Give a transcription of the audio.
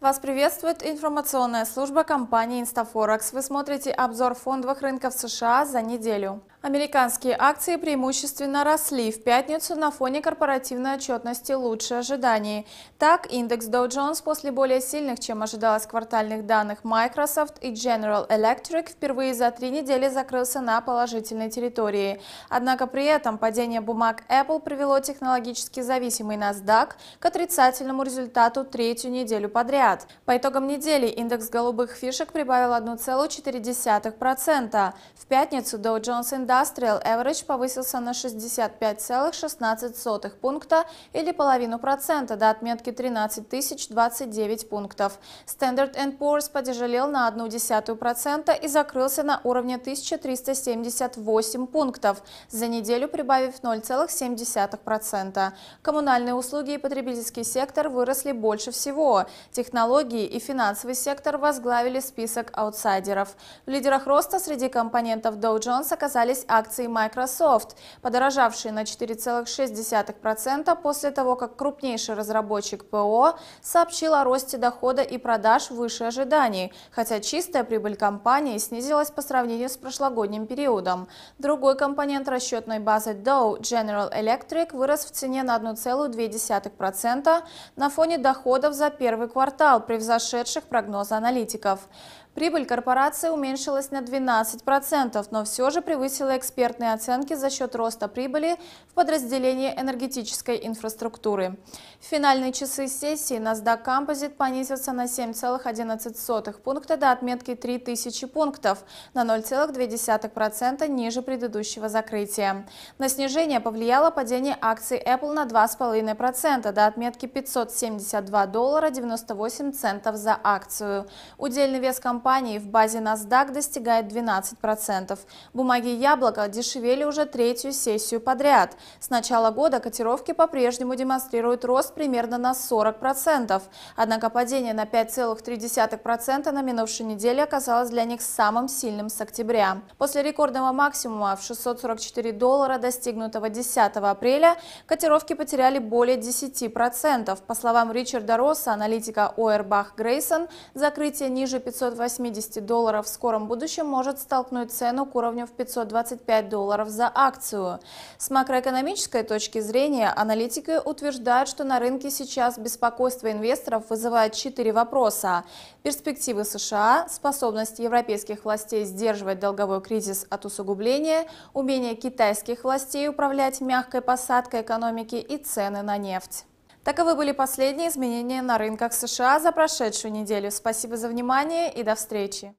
Вас приветствует информационная служба компании «Инстафорекс». Вы смотрите обзор фондовых рынков США за неделю. Американские акции преимущественно росли в пятницу на фоне корпоративной отчетности лучше ожиданий. Так, индекс Dow Jones после более сильных, чем ожидалось квартальных данных Microsoft и General Electric, впервые за три недели закрылся на положительной территории. Однако при этом падение бумаг Apple привело технологически зависимый NASDAQ к отрицательному результату третью неделю подряд. По итогам недели индекс голубых фишек прибавил 1,4%. В пятницу Dow Jones Index Industrial Average повысился на 65,16 пункта или половину процента до отметки 13 029 пунктов. Standard Poor's подешевел на одну десятую процента и закрылся на уровне 1378 пунктов, за неделю прибавив 0,7%. Коммунальные услуги и потребительский сектор выросли больше всего. Технологии и финансовый сектор возглавили список аутсайдеров. В лидерах роста среди компонентов Dow Jones оказались подорожались акции Microsoft, подорожавшие на 4,6% после того, как крупнейший разработчик ПО сообщил о росте дохода и продаж выше ожиданий, хотя чистая прибыль компании снизилась по сравнению с прошлогодним периодом. Другой компонент расчетной базы Dow, General Electric, вырос в цене на 1,2% на фоне доходов за первый квартал, превзошедших прогнозы аналитиков. Прибыль корпорации уменьшилась на 12%, но все же превысила экспертные оценки за счет роста прибыли в подразделении энергетической инфраструктуры. В финальные часы сессии NASDAQ Composite понизился на 7,11 пункта до отметки 3000 пунктов, на 0,2% ниже предыдущего закрытия. На снижение повлияло падение акций Apple на 2,5% до отметки 572 доллара 98 центов за акцию. Удельный вес компании компаний в базе NASDAQ достигает 12%. Бумаги «Яблоко» дешевели уже третью сессию подряд. С начала года котировки по-прежнему демонстрируют рост примерно на 40%. Однако падение на 5,3% на минувшей неделе оказалось для них самым сильным с октября. После рекордного максимума в 644 доллара, достигнутого 10 апреля, котировки потеряли более 10%. По словам Ричарда Росса, аналитика Ойербах Грейсон, закрытие ниже 580 80 долларов в скором будущем может столкнуть цену к уровню в 525 долларов за акцию. С макроэкономической точки зрения аналитики утверждают, что на рынке сейчас беспокойство инвесторов вызывает четыре вопроса. Перспективы США, способность европейских властей сдерживать долговой кризис от усугубления, умение китайских властей управлять мягкой посадкой экономики и цены на нефть. Таковы были последние изменения на рынках США за прошедшую неделю. Спасибо за внимание и до встречи.